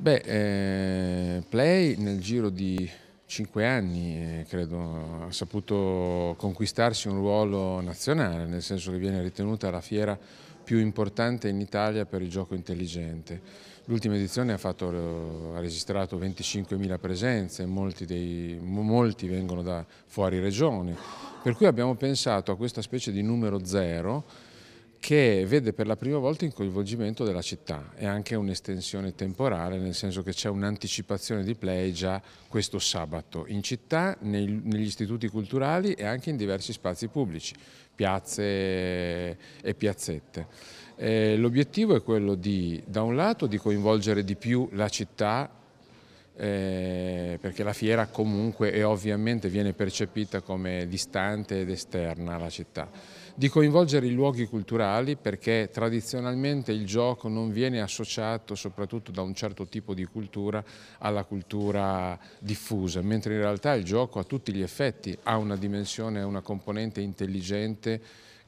Beh, eh, Play nel giro di cinque anni, eh, credo, ha saputo conquistarsi un ruolo nazionale, nel senso che viene ritenuta la fiera più importante in Italia per il gioco intelligente. L'ultima edizione ha, fatto, eh, ha registrato 25.000 presenze, molti, dei, molti vengono da fuori regione, per cui abbiamo pensato a questa specie di numero zero che vede per la prima volta il coinvolgimento della città e anche un'estensione temporale, nel senso che c'è un'anticipazione di play già questo sabato in città, negli istituti culturali e anche in diversi spazi pubblici, piazze e piazzette. Eh, l'obiettivo è quello di, da un lato, di coinvolgere di più la città eh, perché la fiera comunque e ovviamente viene percepita come distante ed esterna alla città. Di coinvolgere i luoghi culturali perché tradizionalmente il gioco non viene associato soprattutto da un certo tipo di cultura alla cultura diffusa, mentre in realtà il gioco a tutti gli effetti ha una dimensione, una componente intelligente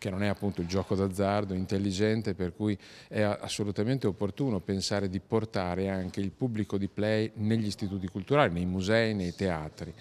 che non è appunto il gioco d'azzardo intelligente per cui è assolutamente opportuno pensare di portare anche il pubblico di play negli istituti culturali, nei musei, nei teatri.